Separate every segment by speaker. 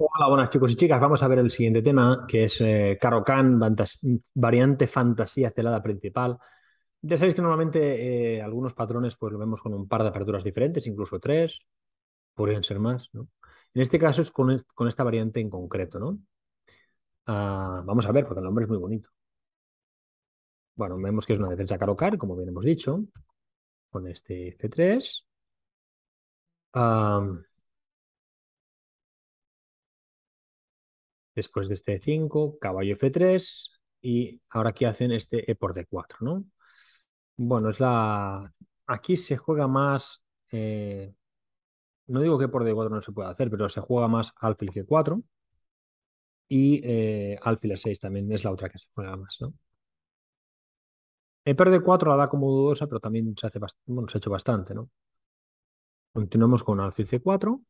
Speaker 1: Hola, buenas chicos y chicas. Vamos a ver el siguiente tema, que es eh, variante fantasía celada principal. Ya sabéis que normalmente eh, algunos patrones pues lo vemos con un par de aperturas diferentes, incluso tres, podrían ser más, ¿no? En este caso es con, esta variante en concreto, ¿no? Ah, vamos a ver, porque el nombre es muy bonito. Bueno, vemos que es una defensa Karokan, como bien hemos dicho, con este C3. Ah, Después de este E5, caballo F3 y ahora aquí hacen este E por D4, ¿no? Bueno, es la... Aquí se juega más... Eh, no digo que por D4 no se pueda hacer, pero se juega más alfil G4 y eh, alfil E6 también es la otra que se juega más, ¿no? E por D4 la da como dudosa, pero también se, hace se ha hecho bastante, ¿no? Continuamos con alfil C4.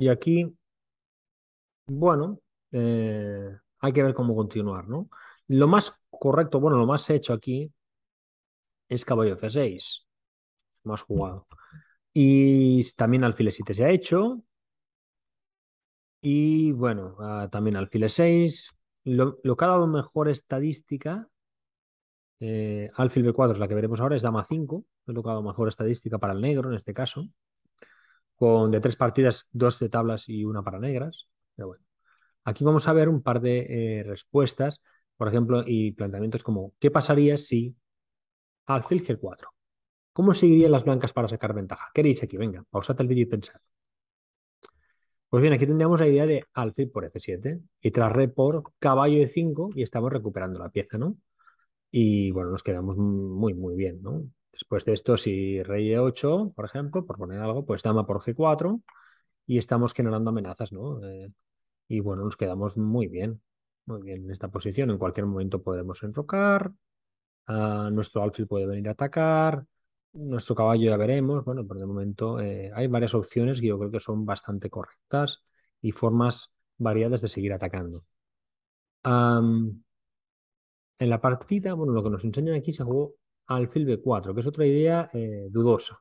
Speaker 1: Y aquí bueno, eh, hay que ver cómo continuar, ¿no? Lo más correcto, bueno, lo más hecho aquí es caballo F6, más jugado. Y también alfil 7 se ha hecho. Y bueno, ah, también alfil 6. Lo, lo, que ha dado mejor estadística, eh, alfil B4 es la que veremos ahora, es dama 5. Es lo que ha dado mejor estadística para el negro en este caso. Con de tres partidas, dos de tablas y una para negras. Pero bueno, aquí vamos a ver un par de eh, respuestas, por ejemplo, y planteamientos como, ¿qué pasaría si alfil G4? ¿Cómo seguirían las blancas para sacar ventaja? ¿Qué aquí? Venga, pausad el vídeo y pensad. Pues bien, aquí tendríamos la idea de alfil por F7 y tras re por caballo E5 y estamos recuperando la pieza, ¿no? Y bueno, nos quedamos muy, muy bien, ¿no? Después de esto, si rey E8, por ejemplo, por poner algo, pues dama por G4 y estamos generando amenazas, ¿no? Eh, y bueno, nos quedamos muy bien, muy bien en esta posición. En cualquier momento podemos enrocar, nuestro alfil puede venir a atacar, nuestro caballo ya veremos. Bueno, por el momento eh, hay varias opciones que yo creo que son bastante correctas y formas variadas de seguir atacando. en la partida, bueno, lo que nos enseñan aquí se jugó alfil b4, que es otra idea eh, dudosa,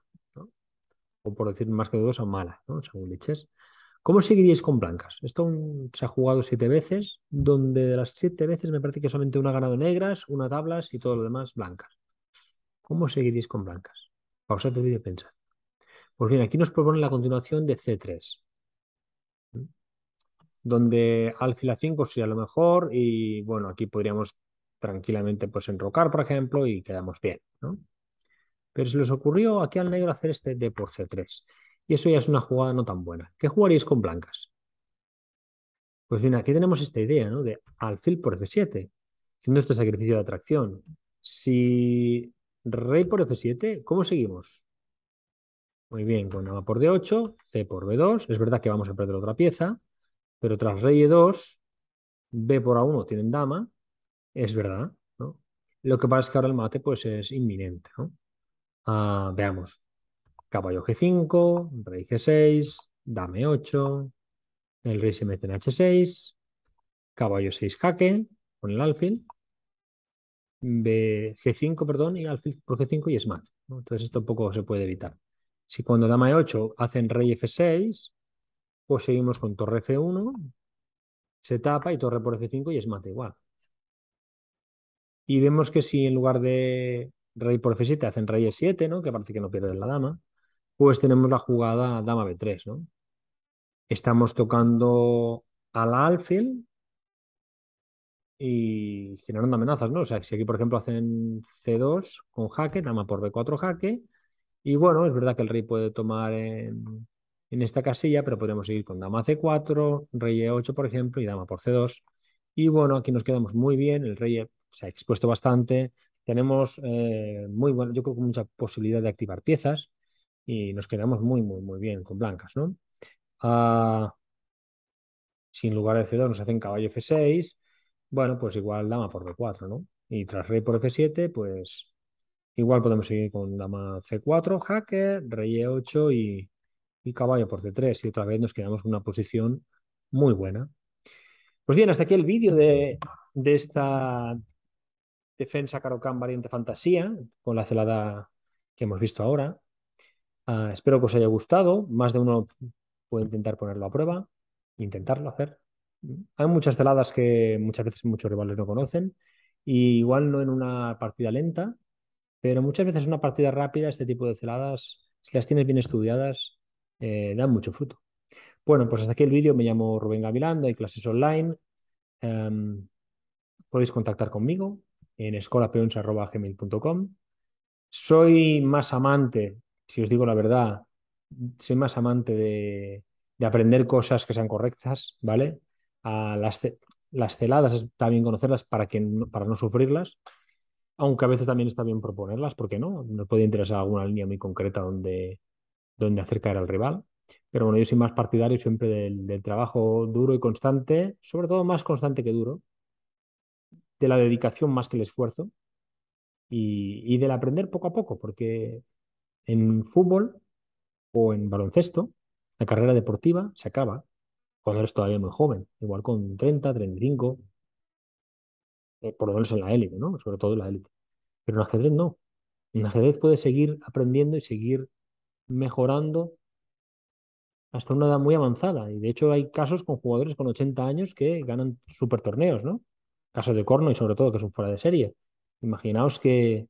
Speaker 1: o por decir más que dudosa, mala, ¿no? según Liches. ¿Cómo seguiríais con blancas? Esto se ha jugado siete veces, donde de las siete veces me parece que solamente una ha ganado negras, una tablas y todo lo demás blancas. ¿Cómo seguiríais con blancas? Pausad el vídeo y pensad. Pues bien, aquí nos proponen la continuación de C3, donde alfil a 5 sería lo mejor y bueno, aquí podríamos tranquilamente pues enrocar, por ejemplo, y quedamos bien, Pero se les ocurrió aquí al negro hacer este D por C3. Y eso ya es una jugada no tan buena. ¿Qué jugaríais con blancas? Pues bien, aquí tenemos esta idea, ¿no? De alfil por f7, haciendo este sacrificio de atracción. Si rey por f7, ¿cómo seguimos? Muy bien, con A por d8, c por b2. Es verdad que vamos a perder otra pieza, pero tras rey e2, b por a1 tienen dama. Es verdad, Lo que pasa es que ahora el mate pues, es inminente, ah, veamos caballo G5, rey G6, dame 8, el rey se mete en H6, caballo 6 jaque con el alfil, B, G5, perdón, y alfil por G5 y es mate. Entonces esto un poco se puede evitar. Si cuando dama E8 hacen rey F6, pues seguimos con torre F1, se tapa y torre por F5 y es mate igual. Y vemos que si en lugar de rey por F7 hacen rey E7, que parece que no pierden la dama, pues tenemos la jugada dama b3, ¿no? Estamos tocando al alfil y generando amenazas, ¿no? O sea, si aquí, por ejemplo, hacen c2 con jaque, dama por b4 jaque, y bueno, es verdad que el rey puede tomar en, esta casilla, pero podemos seguir con dama c4, rey e8, por ejemplo, y dama por c2. Y bueno, aquí nos quedamos muy bien, el rey e se ha expuesto bastante, tenemos eh, muy bueno, yo creo que mucha posibilidad de activar piezas, y nos quedamos muy, muy, muy bien con blancas, ¿no? Ah, sin lugar de C2 nos hacen caballo F6, bueno, pues igual dama por B4, ¿no? Y tras rey por F7, pues igual podemos seguir con dama C4, hacker, rey E8 y, caballo por C3, y otra vez nos quedamos en una posición muy buena. Pues bien, hasta aquí el vídeo de, de esta defensa Carocán variante fantasía, con la celada que hemos visto ahora. Ah, espero que os haya gustado. Más de uno puede intentar ponerlo a prueba, intentarlo hacer. Hay muchas celadas que muchas veces muchos rivales no conocen. igual no en una partida lenta, pero muchas veces en una partida rápida, este tipo de celadas, si las tienes bien estudiadas, eh, dan mucho fruto. Bueno, pues hasta aquí el vídeo. Me llamo Rubén Gavilando, Hay clases online. Em, podéis contactar conmigo en escolapeons.com. Soy más amante si os digo la verdad, soy más amante de, aprender cosas que sean correctas, ¿vale? A las, las celadas es también conocerlas para, para no sufrirlas, aunque a veces también está bien proponerlas, porque no? Nos puede interesar alguna línea muy concreta donde, donde hacer caer al rival. Pero bueno, yo soy más partidario siempre del, trabajo duro y constante, sobre todo más constante que duro, de la dedicación más que el esfuerzo y del aprender poco a poco, porque en fútbol o en baloncesto, la carrera deportiva se acaba cuando eres todavía muy joven, igual con 30, 35, eh, por lo menos en la élite, ¿no? Sobre todo en la élite. Pero en ajedrez no. En ajedrez puedes seguir aprendiendo y seguir mejorando hasta una edad muy avanzada. Y de hecho hay casos con jugadores con 80 años que ganan super torneos, ¿no? Caso de Corno y sobre todo que son fuera de serie. Imaginaos que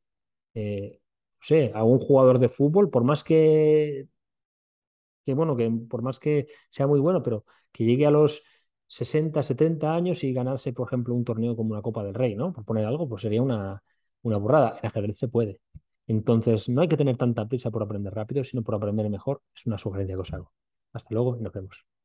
Speaker 1: eh, no sé, a un jugador de fútbol, por más que, que, bueno, que por más que sea muy bueno, pero que llegue a los 60, 70 años y ganarse, por ejemplo, un torneo como la Copa del Rey, ¿no? Por poner algo, pues sería una, una burrada. En ajedrez se puede. Entonces, no hay que tener tanta prisa por aprender rápido, sino por aprender mejor. Es una sugerencia que os hago. Hasta luego y nos vemos.